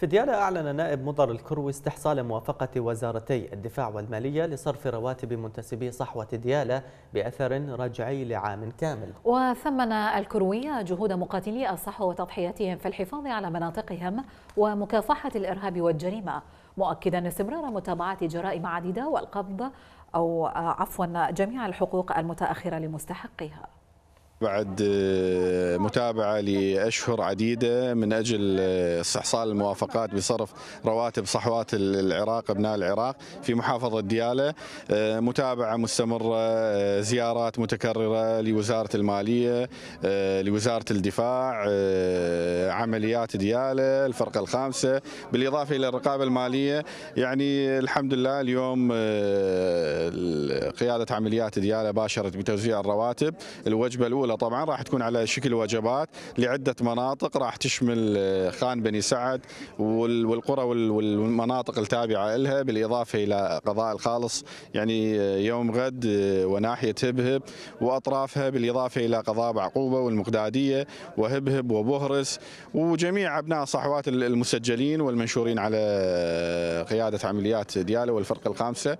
في ديالى أعلن نائب مضر الكروي استحصال موافقة وزارتي الدفاع والمالية لصرف رواتب منتسبي صحوة ديالى بأثر رجعي لعام كامل وثمن الكروي جهود مقاتلي الصحوة وتضحياتهم في الحفاظ على مناطقهم ومكافحة الإرهاب والجريمة مؤكدا استمرار متابعة جرائم عديدة والقبض أو آه، عفوا جميع الحقوق المتأخرة لمستحقها بعد آه، متابعة لأشهر عديدة من أجل آه، استحصال الموافقات بصرف رواتب صحوات العراق أبناء العراق في محافظة دياله آه، متابعة مستمرة زيارات متكررة لوزارة المالية لوزارة الدفاع عمليات دياله الفرقة الخامسة بالإضافة إلى الرقابة المالية يعني الحمد لله اليوم قيادة عمليات دياله باشرت بتوزيع الرواتب الوجبة الأولى الاولى طبعا راح تكون على شكل وجبات لعده مناطق راح تشمل آه، خان بني سعد والقرى والمناطق التابعه لها بالاضافه الى قضاء الخالص يعني آه، يوم غد آه، وناحيه هبهب واطرافها بالاضافه الى قضاء بعقوبه والمقداديه وهبهب وبهرس وجميع ابناء صحوات المسجلين والمنشورين على قياده عمليات دياله والفرقه الخامسه